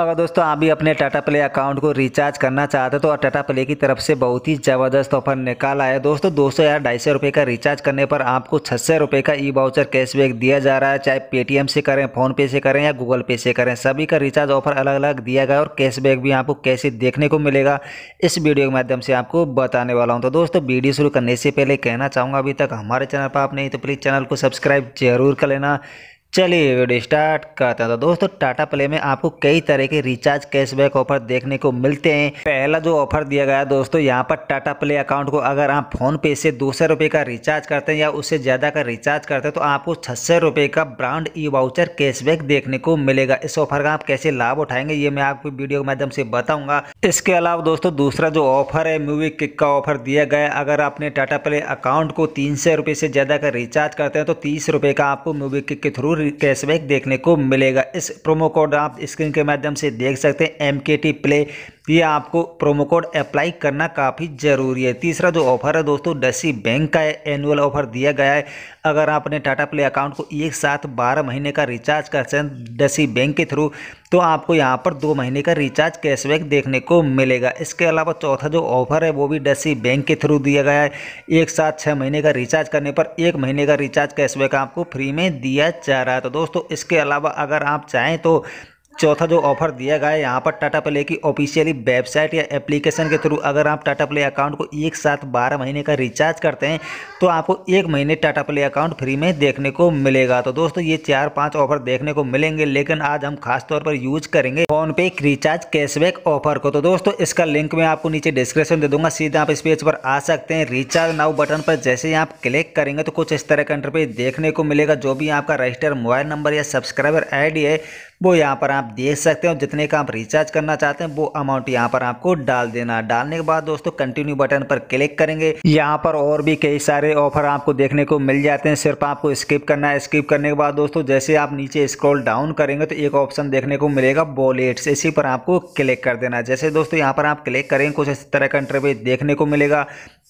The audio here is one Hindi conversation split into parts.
अगर दोस्तों आप भी अपने टाटा प्ले अकाउंट को रिचार्ज करना चाहते हो तो टाटा प्ले की तरफ से बहुत ही ज़बरदस्त ऑफर निकाला है दोस्तों दो सौ या ढाई सौ रुपये का रिचार्ज करने पर आपको छः रुपये का ई बाउचर कैशबैक दिया जा रहा है चाहे पेटीएम से करें फ़ोनपे से करें या गूगल पे से करें सभी का रिचार्ज ऑफर अलग अलग दिया गया और कैशबैक भी आपको कैसे देखने को मिलेगा इस वीडियो के माध्यम से आपको बताने वाला हूँ तो दोस्तों वीडियो शुरू करने से पहले कहना चाहूँगा अभी तक हमारे चैनल पर आप नहीं तो प्लीज़ चैनल को सब्सक्राइब जरूर कर लेना चलिए वीडियो स्टार्ट करते हैं तो दोस्तों टाटा प्ले में आपको कई तरह के रिचार्ज कैशबैक ऑफर देखने को मिलते हैं पहला जो ऑफर दिया गया है दोस्तों यहाँ पर टाटा प्ले अकाउंट को अगर आप फोन पे से दो सौ रुपये का रिचार्ज करते हैं या उससे ज़्यादा का रिचार्ज करते हैं तो आपको छः रुपये का ब्रांड ई वाउचर कैशबैक देखने को मिलेगा इस ऑफर का आप कैसे लाभ उठाएंगे ये मैं आपको वीडियो के माध्यम से बताऊँगा इसके अलावा दोस्तों दूसरा जो ऑफर है मूवी किक का ऑफर दिया गया है अगर आपने टाटा प्ले अकाउंट को तीन सौ से ज़्यादा का रिचार्ज करते हैं तो तीस का आपको मूवी किक के थ्रू कैशबैक देखने को मिलेगा इस प्रोमो कोड आप स्क्रीन के माध्यम से देख सकते हैं एम के टी प्ले ये आपको प्रोमो कोड अप्लाई करना काफ़ी ज़रूरी है तीसरा जो ऑफर है दोस्तों डसी बैंक का एनुअल ऑफर दिया गया है अगर आप अपने टाटा प्ले अकाउंट को एक साथ बारह महीने का रिचार्ज करते हैं डसी बैंक के थ्रू तो आपको यहाँ पर दो महीने का रिचार्ज कैशबैक देखने को मिलेगा इसके अलावा चौथा जो ऑफर है वो भी डसी बैंक के थ्रू दिया गया है एक साथ छः महीने का रिचार्ज करने पर एक महीने का रिचार्ज कैशबैक आपको फ्री में दिया जा रहा है तो दोस्तों इसके अलावा अगर आप चाहें तो चौथा जो ऑफर दिया गया है यहाँ पर टाटा प्ले की ऑफिशियली वेबसाइट या एप्लीकेशन के थ्रू अगर आप टाटा प्ले अकाउंट को एक साथ बारह महीने का रिचार्ज करते हैं तो आपको एक महीने टाटा प्ले अकाउंट फ्री में देखने को मिलेगा तो दोस्तों ये चार पाँच ऑफर देखने को मिलेंगे लेकिन आज हम खासतौर पर यूज करेंगे फोनपे रिचार्ज कैशबैक ऑफर को तो दोस्तों इसका लिंक मैं आपको नीचे डिस्क्रिप्शन दे दूंगा सीधा आप इस पेज पर आ सकते हैं रिचार्ज नाउ बटन पर जैसे ही आप क्लिक करेंगे तो कुछ इस तरह का इंटरपेज देखने को मिलेगा जो भी आपका रजिस्टर मोबाइल नंबर या सब्सक्राइबर आई है वो यहाँ पर आप देख सकते हो जितने का आप रिचार्ज करना चाहते हैं वो अमाउंट यहाँ पर आपको डाल देना डालने के बाद दोस्तों कंटिन्यू बटन पर क्लिक करेंगे यहाँ पर और भी कई सारे ऑफर आपको देखने को मिल जाते हैं सिर्फ आपको स्किप करना है स्किप करने के बाद दोस्तों जैसे आप नीचे स्क्रॉल डाउन करेंगे तो एक ऑप्शन देखने को मिलेगा वॉलेट्स इसी पर आपको क्लिक कर देना जैसे दोस्तों यहाँ पर आप क्लिक करेंगे कुछ इस तरह का इंटरव्यू देखने को मिलेगा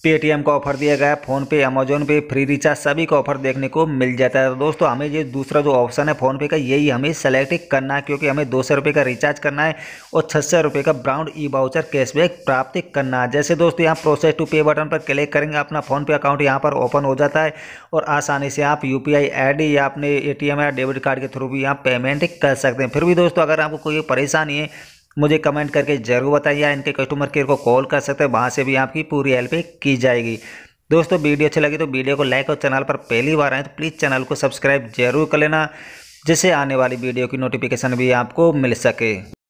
पेटीएम का ऑफर दिया गया है PhonePe Amazon Pay free recharge सभी का ऑफर देखने को मिल जाता है दोस्तों हमें ये दूसरा जो ऑप्शन है फ़ोनपे का यही हमें सेलेक्ट कर करना है क्योंकि हमें दो सौ रुपये का रिचार्ज करना है और छः रुपये का ब्राउंड ई बाउचर कैशबैक प्राप्त करना है जैसे दोस्तों यहाँ प्रोसेस टू पे बटन पर क्लिक करेंगे अपना फ़ोनपे अकाउंट यहाँ पर ओपन हो जाता है और आसानी से आप यू पी या अपने ए या डेबिट कार्ड के थ्रू भी यहाँ पेमेंट कर सकते हैं फिर भी दोस्तों अगर आपको कोई परेशानी है मुझे कमेंट करके ज़रूर बताइए इनके कस्टमर केयर को कॉल कर सकते हैं वहाँ से भी आपकी पूरी हेल्प की जाएगी दोस्तों वीडियो अच्छी लगी तो वीडियो को लाइक और चैनल पर पहली बार आए तो प्लीज़ चैनल को सब्सक्राइब जरूर कर लेना जिससे आने वाली वीडियो की नोटिफिकेशन भी आपको मिल सके